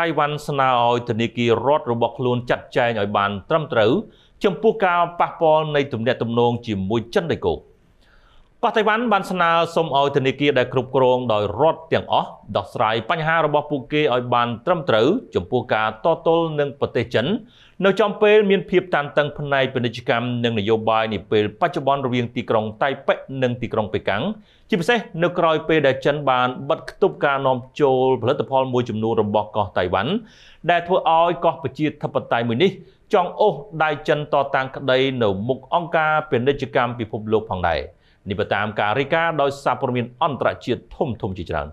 តៃវ៉ាន់ស្នើឲ្យធនាគាររដ្ឋរបស់ខ្លួនចាត់ចែងឲ្យបានត្រឹមត្រូវចំពោះការប៉ះពាល់នៃទំនាក់ទំនងជាមួយចិនដីគោក។កោះតៃវ៉ាន់បានស្នើសុំឲ្យធនាគារដែលគ្រប់គ្រងដោយរដ្ឋទាំងអស់ដោះស្រាយបញ្ហារបស់ពួកគេឲ្យបានត្រឹមត្រូវ ចំពោះការតទល់នឹងប្រទេសចិននៅចំពេលមានភាពតានតឹងផ្នែកពាណិជ្ជកម្មនិងនយោបាយនាពេលបច្ចុប្បន្នរវាងទីក្រុងតៃប៉េនិងទីក្រុងប៉េកាំងជាពិសេសនៅក្រោយពេលដែលចិនបានបិទគប់ការនាំចូលផលិតផលមួយចំនួនរបស់កោះតៃវ៉ាន់ដែលធ្វើឲ្យកោះប្រជាធិបតេយ្យមួយនេះចង់អូសដៃចិនតតាំងក្តីនៅមុខអង្គការពាណិជ្ជកម្មពិភពលោកផងដែរ។នេះបើតាមការរាយការណ៍ដោយសារព័ត៌មានអន្តរជាតិធំធំជាច្រើន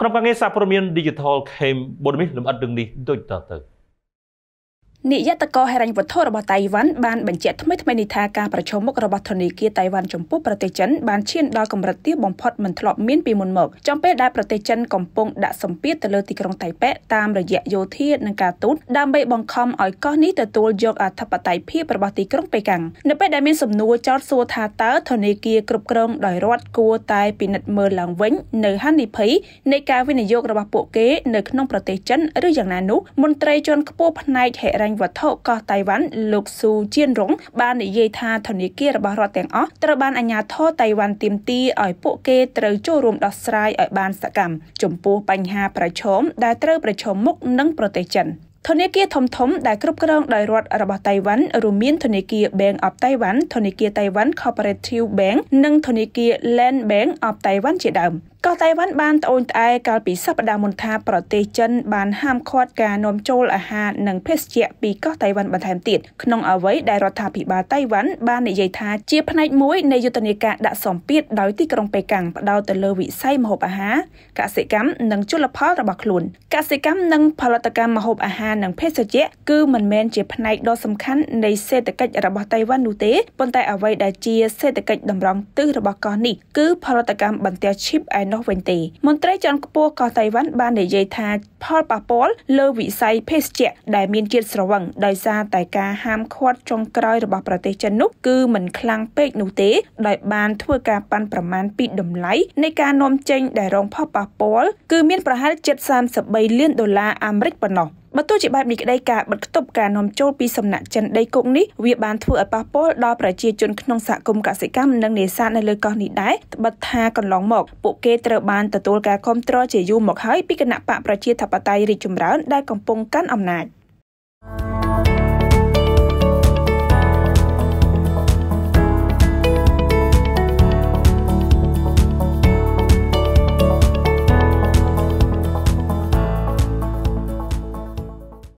ក្រុមការងារសារព័ត៌មាន Digital Cambodian លំអិតរឿងនេះដូចតទៅ។នាយកតកហិរញ្ញវត្ថុរបស់តៃវ៉ាន់បានបញ្ជាក់ថ្មីថ្មីនេះថាការប្រជុំមុខរបស់ធនាគារតៃវ៉ាន់ចំពោះប្រទេសចិនបានឈានដល់កម្រិតទាបបំផុតមិនធ្លាប់មានពីមុនមក ចំពេលដែលប្រទេសចិនកំពុងដាក់សម្ពាធទៅលើទីក្រុងតៃប៉េតាមរយៈយោធានិងការទូតដើម្បីបង្ខំឲ្យកោះនេះទទួលយកអធិបតេយ្យភាពរបស់ទីក្រុងប៉េកាំងនៅពេលដែលមានសំណួរចោទសួរថាតើធនាគារគ្រប់គ្រងដោយរដ្ឋគួរតែពិនិត្យមើលឡើងវិញនៅហានិភ័យនៃការវិនិយោគរបស់ពួកគេនៅក្នុងប្រទេសចិនឬយ៉ាងណានោះមន្ត្រីជាន់ខ្ពស់ផ្នែកហិរញ្ញវត្ថុកោះតៃវ៉ាន់លោកស៊ូជៀនរុងបាននិយាយថាធនាគាររបស់រដ្ឋទាំងអស់ត្រូវបានអាជ្ញាធរតៃវ៉ាន់ទាមទារឲ្យពួកគេត្រូវចូលរួមដោះស្រាយឲ្យបាន សកម្មចំពោះបញ្ហាប្រឈមដែលត្រូវប្រឈមមុខនឹងប្រទេសចិន។ធនាគារធំធំដែលគ្រប់គ្រងដោយរដ្ឋរបស់តៃវ៉ាន់រួមមាន ធនាគារ Bank of Taiwan ធនាគារ Taiwan Cooperative Bank និងធនាគារ Land Bank of Taiwan ជាដើមកោះតៃវ៉ាន់បានត្អូញត្អែកាលពីសប្តាហ៍មុនថា ប្រទេសចិនបានហាមឃាត់ការនាំចូលអាហារនិងភេសជ្ជៈពីកោះតៃវ៉ាន់បន្ថែមទៀតក្នុងអ្វីដែលរដ្ឋាភិបាលតៃវ៉ាន់បាននិយាយថាជាផ្នែកមួយនៃយុទ្ធនាការដាក់សម្ពាធដោយទីក្រុងប៉េកាំងផ្ដោតទៅលើវិស័យម្ហូបអាហារកសិកម្មនិងជលផលរបស់ខ្លួនកសិកម្មនិងផលិតកម្មម្ហូបអាហារនិងភេសជ្ជៈគឺមិនមែនជាផ្នែកដ៏សំខាន់នៃសេដ្ឋកិច្ចរបស់តៃវ៉ាន់នោះទេប៉ុន្តែអ្វីដែលជាសេដ្ឋកិច្ចតម្រង់ទិសរបស់កោះនេះគឺផលិតកម្មបន្ទះឈីបនោះវិញទេមន្ត្រីជាន់ខ្ពស់កោះតៃវ៉ាន់បាននិយាយថា ផលប៉ះពាល់លើវិស័យភេសជ្ជៈដែលមានជាតិស្រវឹងដោយសារតែការហាមឃាត់ចុងក្រោយរបស់ប្រទេសចិននោះគឺមិនខ្លាំងពេក នោះទេដោយបានធ្វើការប៉ាន់ប្រមាណពីតម្លៃនៃការនាំចេញដែលរងផលប៉ះពាល់គឺមានប្រហែល733លានដុល្លារអាមេរិកប៉ុណ្ណោះបើទោះជាបែបនេះក្តីការបិទគប់ការនាំចូលពីសំណាក់ចិនដីគោកនេះវាបានធ្វើឲ្យប៉ះពាល់ដល់ប្រជាជនក្នុងសហគមន៍កសិកម្មនិងនេសាទនៅលើកោះនេះដែរត្បិតថាកន្លងមក ពួកគេត្រូវបានទទួលការគ្រប់គ្រងជាយូរមកហើយពីគណៈបកប្រជាធិបតេយ្យរីកចម្រើនដែលកំពុងកាន់អំណាច។